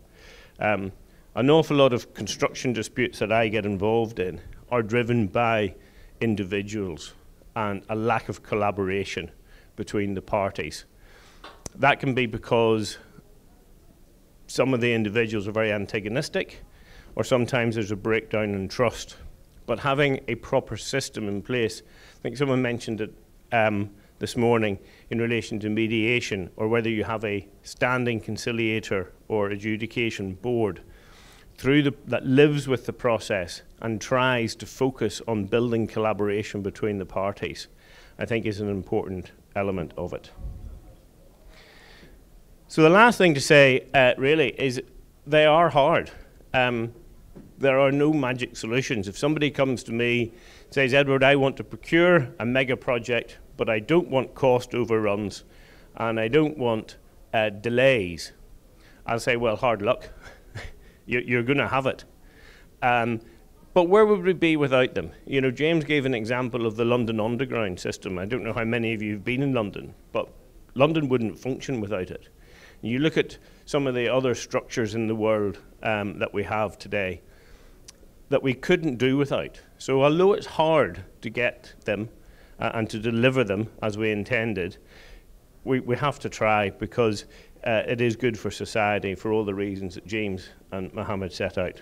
Um, an awful lot of construction disputes that I get involved in are driven by individuals and a lack of collaboration between the parties. That can be because some of the individuals are very antagonistic or sometimes there's a breakdown in trust. But having a proper system in place, I think someone mentioned it um, this morning in relation to mediation, or whether you have a standing conciliator or adjudication board through the, that lives with the process and tries to focus on building collaboration between the parties, I think is an important element of it. So the last thing to say, uh, really, is they are hard. Um, there are no magic solutions. If somebody comes to me and says, Edward, I want to procure a mega project, but I don't want cost overruns and I don't want uh, delays, I'll say, well, hard luck. You're going to have it. Um, but where would we be without them? You know, James gave an example of the London Underground system. I don't know how many of you have been in London, but London wouldn't function without it. You look at some of the other structures in the world um, that we have today that we couldn't do without. So although it's hard to get them uh, and to deliver them as we intended, we, we have to try because uh, it is good for society for all the reasons that James and Mohammed set out.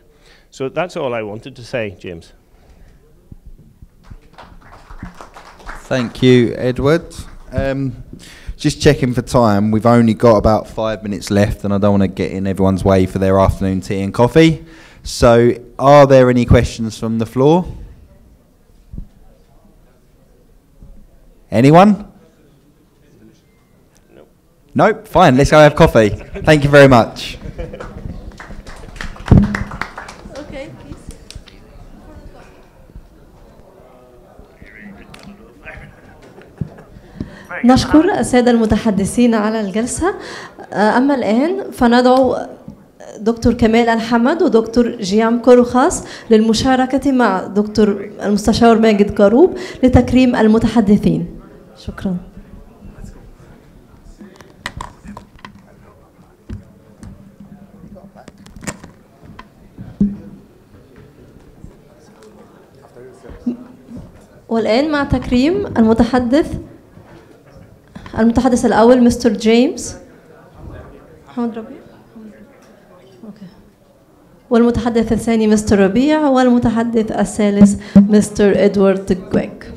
So that's all I wanted to say, James. Thank you, Edward. Um, just checking for time. We've only got about five minutes left, and I don't want to get in everyone's way for their afternoon tea and coffee. So, are there any questions from the floor? Anyone? Nope. Nope. Fine. Let's go have coffee. Thank you very much. okay. نشكر السادة المتحدثين على الجلسة أما الآن فندعو دكتور كمال الحمد ودكتور جيام كروخاس للمشاركة مع دكتور المستشار ماجد كاروب لتكريم المتحدثين شكرا والآن مع تكريم المتحدث المتحدث الأول مستر جيمس محمد ربيع والمتحدث الثاني مستر ربيع والمتحدث الثالث مستر إدوارد جويك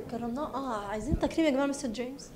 كرمناه اه عايزين تكريم يا جماعه مستر جيمس